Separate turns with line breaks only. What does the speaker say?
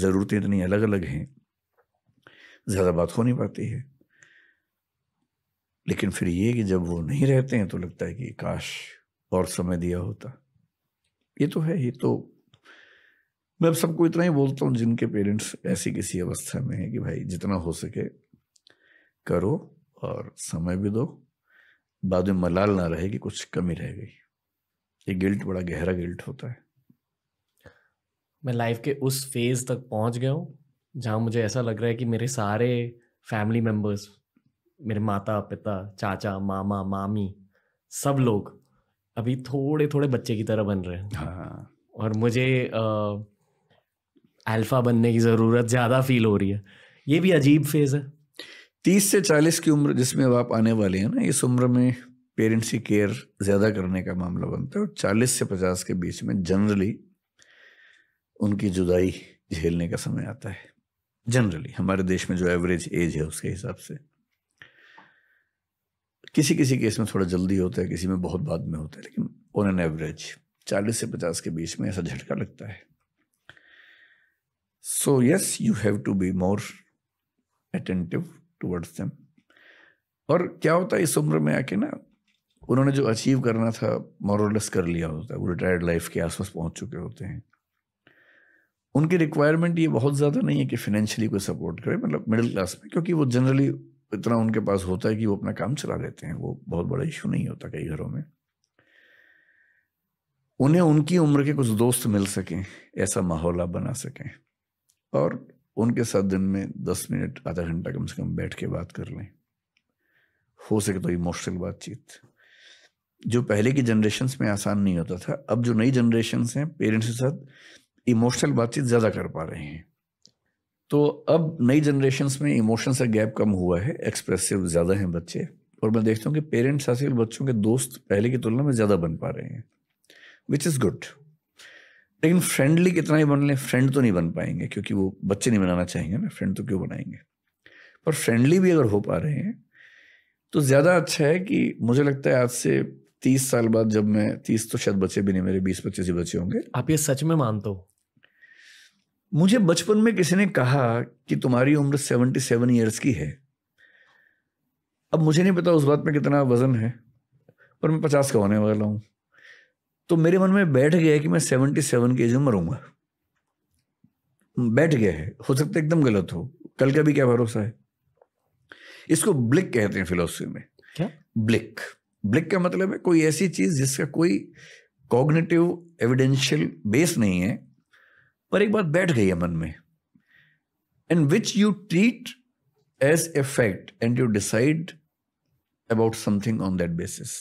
ज़रूरतें इतनी अलग अलग हैं ज़्यादा बात हो नहीं पाती है लेकिन फिर ये कि जब वो नहीं रहते हैं तो लगता है कि काश और समय दिया होता ये तो है ये तो मैं अब सबको इतना ही बोलता हूँ जिनके पेरेंट्स ऐसी किसी अवस्था में है कि भाई जितना हो सके करो और समय भी दो बाद में मलाल ना रहे कि कुछ कमी रह गई ये गिल्ट बड़ा गहरा गिल्ट होता है
मैं लाइफ के उस फेज तक पहुंच गया हूँ जहाँ मुझे ऐसा लग रहा है कि मेरे सारे फैमिली मेम्बर्स मेरे माता पिता चाचा मामा मामी सब लोग अभी थोड़े थोड़े बच्चे की तरह बन रहे हैं हाँ। और मुझे अल्फा बनने की ज़रूरत ज़्यादा फील हो रही है ये भी अजीब फेज़ है तीस से चालीस की उम्र
जिसमें अब आप आने वाले हैं ना इस उम्र में पेरेंट्स की केयर ज़्यादा करने का मामला बनता है और चालीस से पचास के बीच में जनरली उनकी जुदाई झेलने का समय आता है जनरली हमारे देश में जो एवरेज एज है उसके हिसाब से किसी किसी केस में थोड़ा जल्दी होता है किसी में बहुत बाद में होता है लेकिन ऑन एन एवरेज चालीस से पचास के बीच में ऐसा झटका लगता है so yes you have to be more attentive towards them और क्या होता है इस उम्र में आके ना उन्होंने जो अचीव करना था मोरलेस कर लिया होता है वो रिटायर्ड लाइफ के आसपास पहुंच चुके होते हैं उनकी रिक्वायरमेंट ये बहुत ज़्यादा नहीं है कि फिनेंशियली कोई सपोर्ट करे मतलब मिडिल क्लास में क्योंकि वो जनरली इतना उनके पास होता है कि वो अपना काम चला लेते हैं वो बहुत बड़ा इशू नहीं होता कई घरों में उन्हें उनकी उम्र के कुछ दोस्त मिल सकें ऐसा माहौल आप बना सकें और उनके साथ दिन में दस मिनट आधा घंटा कम से कम बैठ के बात कर लें हो सके तो इमोशनल बातचीत जो पहले की जनरेशन में आसान नहीं होता था अब जो नई जनरेशन हैं पेरेंट्स के साथ इमोशनल बातचीत ज़्यादा कर पा रहे हैं तो अब नई जनरेशन में इमोशन का गैप कम हुआ है एक्सप्रेसिव ज़्यादा हैं बच्चे और मैं देखता हूँ कि पेरेंट्स आज बच्चों के दोस्त पहले की तुलना में ज़्यादा बन पा रहे हैं विच इज़ गुड लेकिन फ्रेंडली कितना ही बन लें फ्रेंड तो नहीं बन पाएंगे क्योंकि वो बच्चे नहीं बनाना चाहेंगे ना फ्रेंड तो क्यों बनाएंगे पर फ्रेंडली भी अगर हो पा रहे हैं तो ज़्यादा अच्छा है कि मुझे लगता है आज से तीस साल बाद जब मैं तीस तो शायद बच्चे भी नहीं मेरे बीस पच्चीस ही बच्चे होंगे
आप ये सच में मानते हो मुझे बचपन
में किसी ने कहा कि तुम्हारी उम्र सेवेंटी सेवन ईयर्स की है अब मुझे नहीं पता उस बात में कितना वजन है पर मैं पचास का होने वाला हूँ तो मेरे मन में बैठ गया है कि मैं सेवेंटी सेवन की एज में मरूंगा बैठ गया है हो सकता है एकदम गलत हो कल का भी क्या भरोसा है इसको ब्लिक कहते हैं फिलोसफी में क्या ब्लिक ब्लिक का मतलब है कोई ऐसी चीज जिसका कोई कॉग्नेटिव एविडेंशियल बेस नहीं है पर एक बात बैठ गई है मन में and which you treat as a fact and you decide about something on that basis